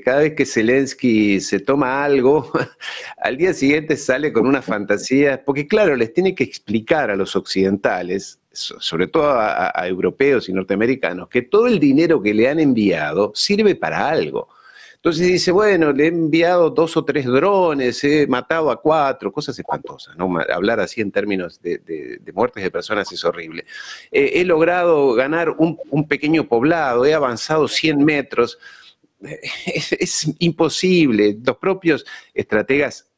cada vez que Zelensky se toma algo, al día siguiente sale con una fantasía, porque claro, les tiene que explicar a los occidentales, sobre todo a, europeos y norteamericanos, que todo el dinero que le han enviado sirve para algo. Entonces dice, bueno, le he enviado dos o tres drones, he matado a cuatro, cosas espantosas, ¿no? Hablar así en términos de, muertes de personas es horrible. Eh, he logrado ganar un, un pequeño poblado, he avanzado 100 metros es, imposible. Los propios estrategas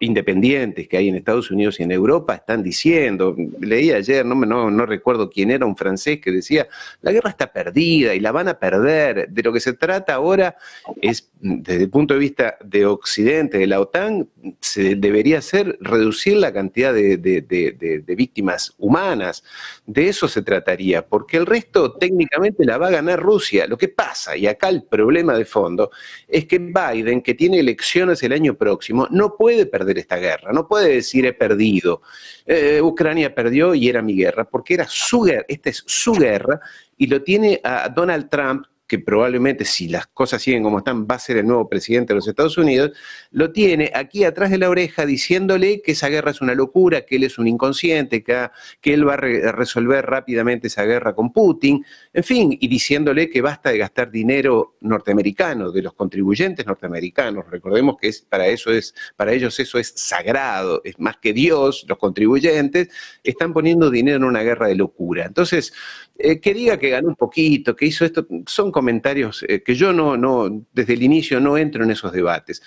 independientes que hay en Estados Unidos y en Europa están diciendo, leí ayer, no, no, no, recuerdo quién era, un francés que decía, la guerra está perdida y la van a perder. De lo que se trata ahora es, desde el punto de vista de Occidente, de la OTAN, se debería hacer reducir la cantidad de, víctimas humanas. De eso se trataría, porque el resto técnicamente la va a ganar Rusia. Lo que pasa, y acá el problema de fondo, es que Biden, que tiene elecciones el año próximo, no puede perder esta guerra, no puede decir he perdido. Eh, Ucrania perdió y era mi guerra, porque era su guerra, esta es su guerra, y lo tiene a Donald Trump que probablemente, si las cosas siguen como están, va a ser el nuevo presidente de los Estados Unidos, lo tiene aquí atrás de la oreja diciéndole que esa guerra es una locura, que él es un inconsciente, que, que él va a resolver rápidamente esa guerra con Putin, en fin, y diciéndole que basta de gastar dinero norteamericano, de los contribuyentes norteamericanos. Recordemos que es, para, eso es, para ellos eso es sagrado, es más que Dios, los contribuyentes, están poniendo dinero en una guerra de locura. Entonces, eh, que diga que ganó un poquito, que hizo esto, son comentarios eh, que yo no, no, desde el inicio no entro en esos debates.